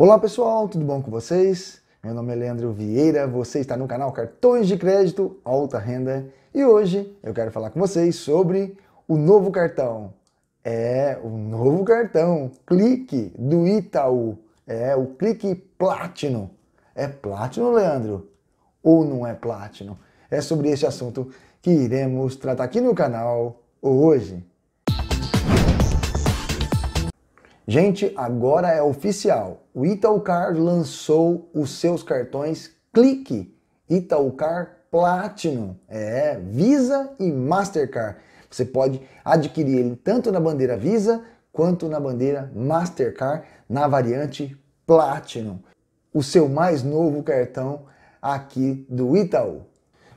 Olá pessoal, tudo bom com vocês? Meu nome é Leandro Vieira, você está no canal Cartões de Crédito Alta Renda e hoje eu quero falar com vocês sobre o novo cartão. É o novo cartão Clique do Itaú. É o Clique Platinum. É Platinum, Leandro? Ou não é Platinum? É sobre este assunto que iremos tratar aqui no canal hoje. Gente, agora é oficial. O Itaúcar lançou os seus cartões Clique, Itaúcar Platinum, é Visa e Mastercard. Você pode adquirir ele tanto na bandeira Visa quanto na bandeira Mastercard na variante Platinum. O seu mais novo cartão aqui do Itaú.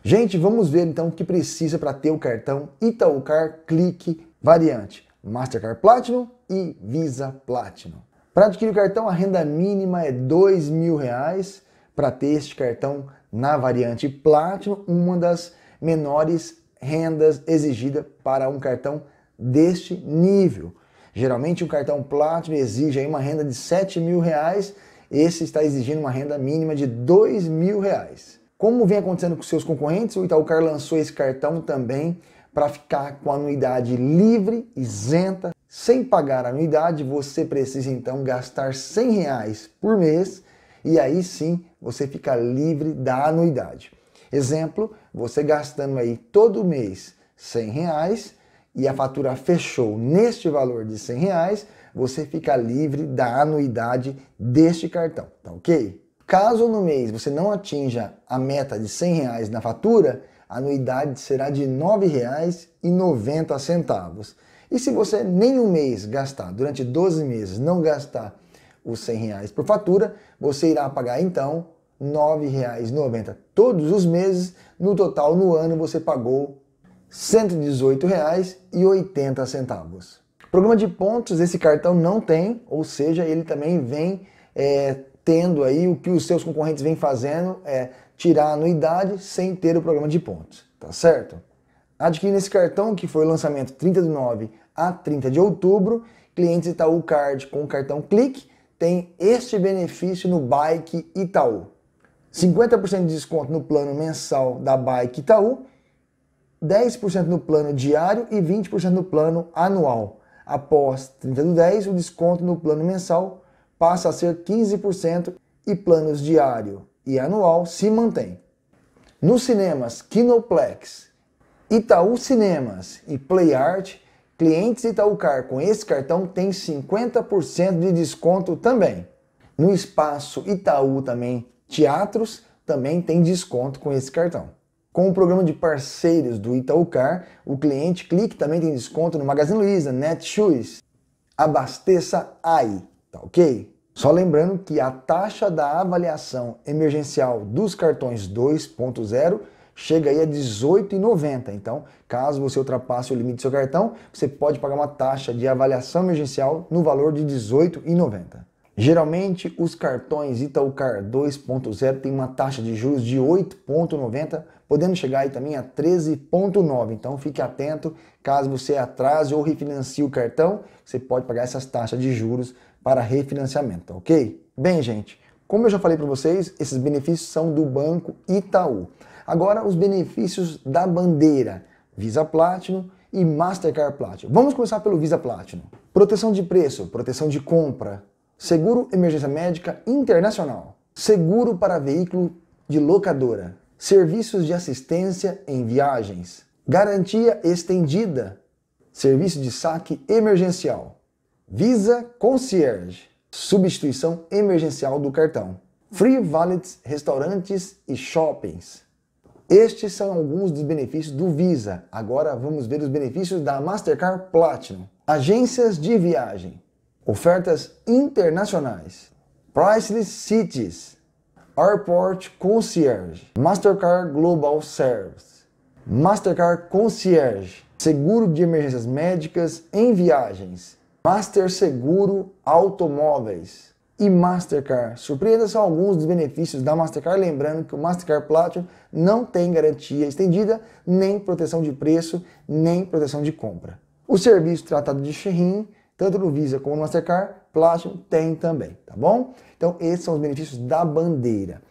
Gente, vamos ver então o que precisa para ter o cartão Itaúcar Clique variante Mastercard Platinum e Visa Platinum. Para adquirir o cartão, a renda mínima é R$ 2.000 para ter este cartão na variante Platinum, uma das menores rendas exigida para um cartão deste nível. Geralmente o um cartão Platinum exige uma renda de R$ 7.000, esse está exigindo uma renda mínima de R$ 2.000. Como vem acontecendo com seus concorrentes, o Itaúcar lançou esse cartão também para ficar com anuidade livre, isenta sem pagar anuidade, você precisa então gastar 100 reais por mês e aí sim você fica livre da anuidade. Exemplo, você gastando aí todo mês 100 reais e a fatura fechou neste valor de 100 reais, você fica livre da anuidade deste cartão, tá ok? Caso no mês você não atinja a meta de 100 reais na fatura, a anuidade será de R$ 9,90. E se você nem um mês gastar, durante 12 meses, não gastar os 100 reais por fatura, você irá pagar então R$ 9,90 todos os meses. No total, no ano, você pagou R$ 118,80. Programa de pontos esse cartão não tem, ou seja, ele também vem é, tendo aí o que os seus concorrentes vêm fazendo, é tirar a anuidade sem ter o programa de pontos, tá certo? Adquirindo esse cartão, que foi o lançamento 30 de 9 a 30 de outubro, clientes Itaú Card com cartão Clique têm este benefício no Bike Itaú. 50% de desconto no plano mensal da Bike Itaú, 10% no plano diário e 20% no plano anual. Após 30 do 10, o desconto no plano mensal passa a ser 15% e planos diário e anual se mantém. Nos cinemas Kinoplex, Itaú Cinemas e Play Art, clientes Itaúcar com esse cartão têm 50% de desconto também. No espaço Itaú também, teatros também tem desconto com esse cartão. Com o programa de parceiros do Itaúcar, o cliente clique também tem desconto no Magazine Luiza, Netshoes. Abasteça aí, tá ok? Só lembrando que a taxa da avaliação emergencial dos cartões 2.0 chega aí a 18,90. Então, caso você ultrapasse o limite do seu cartão, você pode pagar uma taxa de avaliação emergencial no valor de 18,90. Geralmente, os cartões Itaúcar 2.0 têm uma taxa de juros de 8,90, podendo chegar aí também a 13,9. Então, fique atento, caso você atrase ou refinancie o cartão, você pode pagar essas taxas de juros para refinanciamento, ok? Bem, gente, como eu já falei para vocês, esses benefícios são do Banco Itaú. Agora, os benefícios da bandeira Visa Platinum e Mastercard Platinum. Vamos começar pelo Visa Platinum. Proteção de preço, proteção de compra, seguro emergência médica internacional, seguro para veículo de locadora, serviços de assistência em viagens, garantia estendida, serviço de saque emergencial, Visa Concierge, substituição emergencial do cartão, Free Wallets, restaurantes e shoppings. Estes são alguns dos benefícios do Visa. Agora vamos ver os benefícios da Mastercard Platinum. Agências de viagem, ofertas internacionais, Priceless Cities, Airport Concierge, Mastercard Global Service, Mastercard Concierge, seguro de emergências médicas em viagens, Master Seguro Automóveis, e Mastercard. Surpreenda são alguns dos benefícios da Mastercard, lembrando que o Mastercard Platinum não tem garantia estendida, nem proteção de preço, nem proteção de compra. O serviço tratado de Xerrim, tanto no Visa como no Mastercard Platinum, tem também, tá bom? Então esses são os benefícios da bandeira.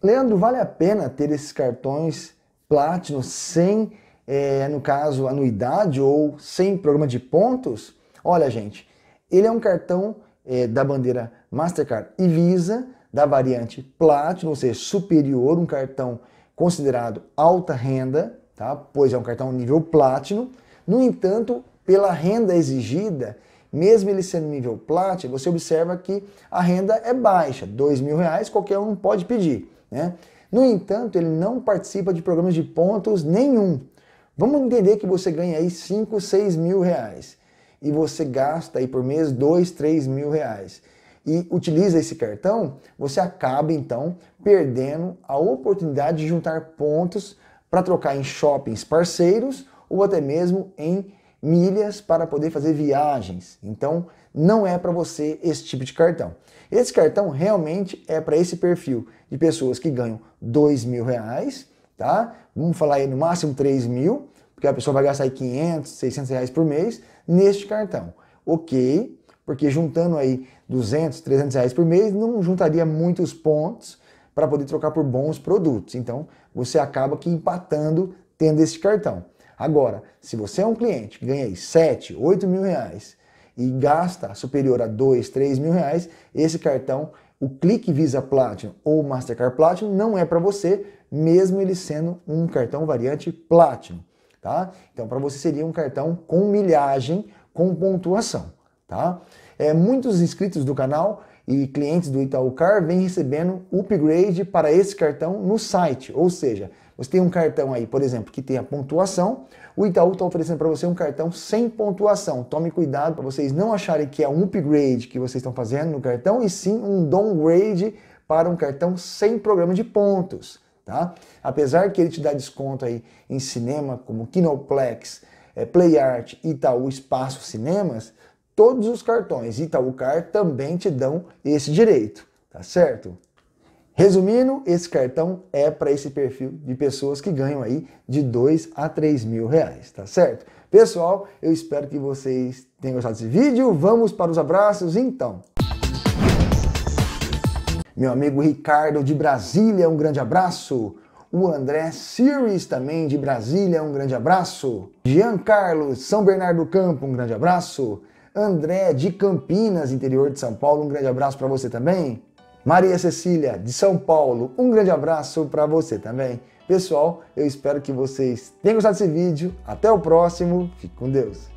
Leandro, vale a pena ter esses cartões Platinum sem, é, no caso, anuidade ou sem programa de pontos? Olha, gente, ele é um cartão é, da bandeira Mastercard e Visa, da variante Platinum, ou seja, superior, um cartão considerado alta renda, tá? pois é um cartão nível Platinum. No entanto, pela renda exigida, mesmo ele sendo nível Platinum, você observa que a renda é baixa, dois mil reais qualquer um pode pedir. Né? No entanto, ele não participa de programas de pontos nenhum. Vamos entender que você ganha aí 5, 6 mil reais e você gasta aí por mês dois, três mil reais e utiliza esse cartão, você acaba então perdendo a oportunidade de juntar pontos para trocar em shoppings parceiros ou até mesmo em milhas para poder fazer viagens. Então, não é para você esse tipo de cartão. Esse cartão realmente é para esse perfil de pessoas que ganham dois mil reais, tá? Vamos falar aí no máximo três mil, porque a pessoa vai gastar aí 500, 600 reais por mês neste cartão. Ok, porque juntando aí 200, 300 reais por mês, não juntaria muitos pontos para poder trocar por bons produtos. Então, você acaba que empatando tendo esse cartão. Agora, se você é um cliente que ganha aí 7, 8 mil reais e gasta superior a 2, 3 mil reais, esse cartão, o Clique Visa Platinum ou Mastercard Platinum não é para você, mesmo ele sendo um cartão variante Platinum tá? Então, para você seria um cartão com milhagem, com pontuação, tá? É, muitos inscritos do canal e clientes do Itaú Car vêm recebendo upgrade para esse cartão no site, ou seja, você tem um cartão aí, por exemplo, que tem a pontuação, o Itaú está oferecendo para você um cartão sem pontuação. Tome cuidado para vocês não acharem que é um upgrade que vocês estão fazendo no cartão, e sim um downgrade para um cartão sem programa de pontos tá? Apesar que ele te dá desconto aí em cinema como Kinoplex, é, Play Art, Itaú Espaço Cinemas, todos os cartões Itaú Card também te dão esse direito, tá certo? Resumindo, esse cartão é para esse perfil de pessoas que ganham aí de 2 a 3 mil reais, tá certo? Pessoal, eu espero que vocês tenham gostado desse vídeo. Vamos para os abraços, então. Meu amigo Ricardo de Brasília, um grande abraço. O André Sirius também de Brasília, um grande abraço. Jean Carlos, São Bernardo do Campo, um grande abraço. André de Campinas, interior de São Paulo, um grande abraço para você também. Maria Cecília de São Paulo, um grande abraço para você também. Pessoal, eu espero que vocês tenham gostado desse vídeo. Até o próximo. Fique com Deus.